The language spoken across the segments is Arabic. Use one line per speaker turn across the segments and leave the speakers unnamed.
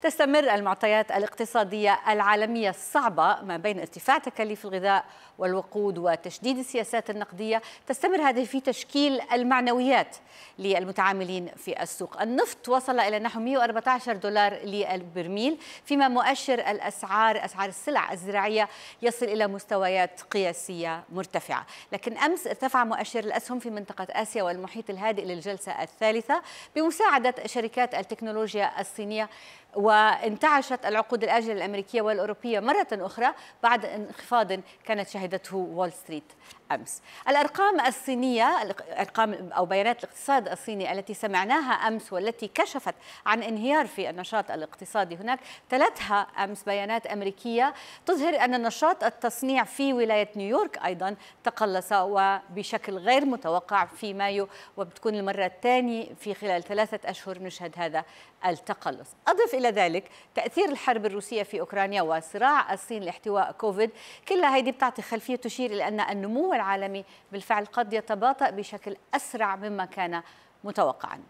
تستمر المعطيات الاقتصادية العالمية الصعبة ما بين ارتفاع تكاليف الغذاء والوقود وتشديد السياسات النقدية تستمر هذه في تشكيل المعنويات للمتعاملين في السوق النفط وصل إلى نحو 114 دولار للبرميل فيما مؤشر الأسعار أسعار السلع الزراعية يصل إلى مستويات قياسية مرتفعة لكن أمس ارتفع مؤشر الأسهم في منطقة آسيا والمحيط الهادئ للجلسة الثالثة بمساعدة شركات التكنولوجيا الصينية و وانتعشت العقود الآجلة الأمريكية والأوروبية مرة أخرى بعد انخفاض كانت شهدته وول ستريت امس. الارقام الصينيه الأرقام او بيانات الاقتصاد الصيني التي سمعناها امس والتي كشفت عن انهيار في النشاط الاقتصادي هناك تلتها امس بيانات امريكيه تظهر ان نشاط التصنيع في ولايه نيويورك ايضا تقلص وبشكل غير متوقع في مايو وبتكون المره الثانيه في خلال ثلاثه اشهر نشهد هذا التقلص. اضف الى ذلك كذلك تأثير الحرب الروسية في أوكرانيا وصراع الصين لاحتواء كوفيد كلها هيدي بتعطي خلفية تشير إلى أن النمو العالمي بالفعل قد يتباطأ بشكل أسرع مما كان متوقعاً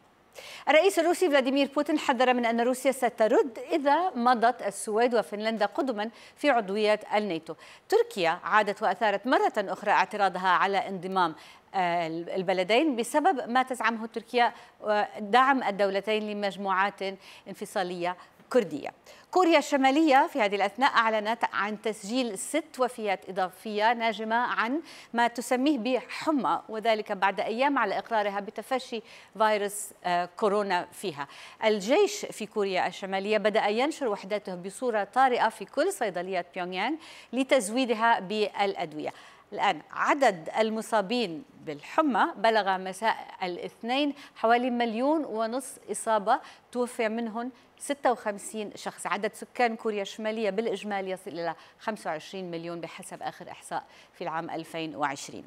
الرئيس الروسي فلاديمير بوتين حذر من أن روسيا سترد إذا مضت السويد وفنلندا قدما في عضوية الناتو تركيا عادت وأثارت مرة أخرى اعتراضها على انضمام آه، البلدين بسبب ما تزعمه تركيا آه، دعم الدولتين لمجموعات انفصالية كردية كوريا الشمالية في هذه الأثناء أعلنت عن تسجيل ست وفيات إضافية ناجمة عن ما تسميه بحمى وذلك بعد أيام على إقرارها بتفشي فيروس آه، كورونا فيها الجيش في كوريا الشمالية بدأ ينشر وحداته بصورة طارئة في كل صيدليات بيونغيانغ لتزويدها بالأدوية الآن عدد المصابين بالحمى بلغ مساء الاثنين حوالي مليون ونصف إصابة توفي منهم 56 شخص عدد سكان كوريا الشمالية بالإجمال يصل إلى 25 مليون بحسب آخر إحصاء في العام 2020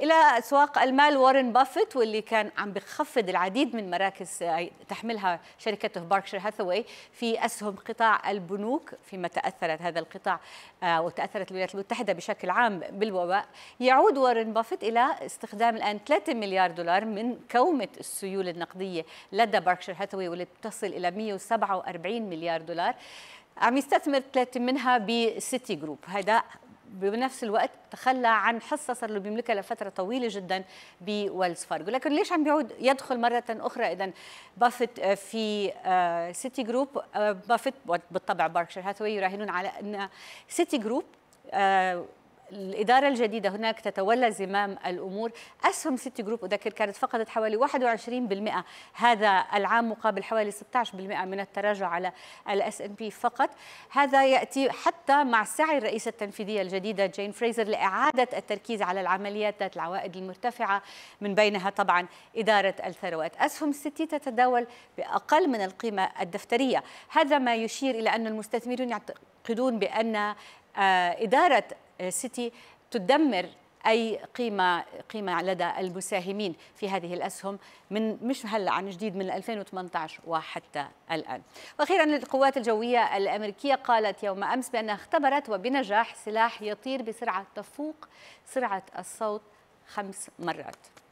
الى اسواق المال وارن بافيت واللي كان عم بخفض العديد من مراكز آه، تحملها شركته باركشير هاثاواي في اسهم قطاع البنوك فيما تاثرت هذا القطاع آه، وتاثرت الولايات المتحده بشكل عام بالوباء يعود وارن بافيت الى استخدام الان 3 مليار دولار من كومه السيوله النقديه لدى باركشير هاثاواي واللي تصل الى 147 مليار دولار عم يستثمر ثلاثة منها بسيتي جروب هذا بنفس الوقت تخلى عن حصه صار له بيملكها لفتره طويله جدا بويلز فارجو لكن ليش عم بيعود يدخل مره اخرى اذا بافت آه، في آه، سيتي جروب آه، بافت بالطبع باركشير هاتوي يراهنون على ان سيتي جروب الإدارة الجديدة هناك تتولى زمام الأمور أسهم سيتي جروب أذكر كانت فقدت حوالي 21% هذا العام مقابل حوالي 16% من التراجع على الاس ان بي فقط هذا يأتي حتى مع سعي الرئيسة التنفيذية الجديدة جين فريزر لإعادة التركيز على العمليات ذات العوائد المرتفعة من بينها طبعا إدارة الثروات أسهم سيتي تتداول بأقل من القيمة الدفترية هذا ما يشير إلى أن المستثمرون يعتقدون بأن آه، إدارة آه، سيتي تدمر اي قيمه قيمه لدى المساهمين في هذه الاسهم من مش هلا عن جديد من 2018 وحتى الان. واخيرا القوات الجويه الامريكيه قالت يوم امس بانها اختبرت وبنجاح سلاح يطير بسرعه تفوق سرعه الصوت خمس مرات.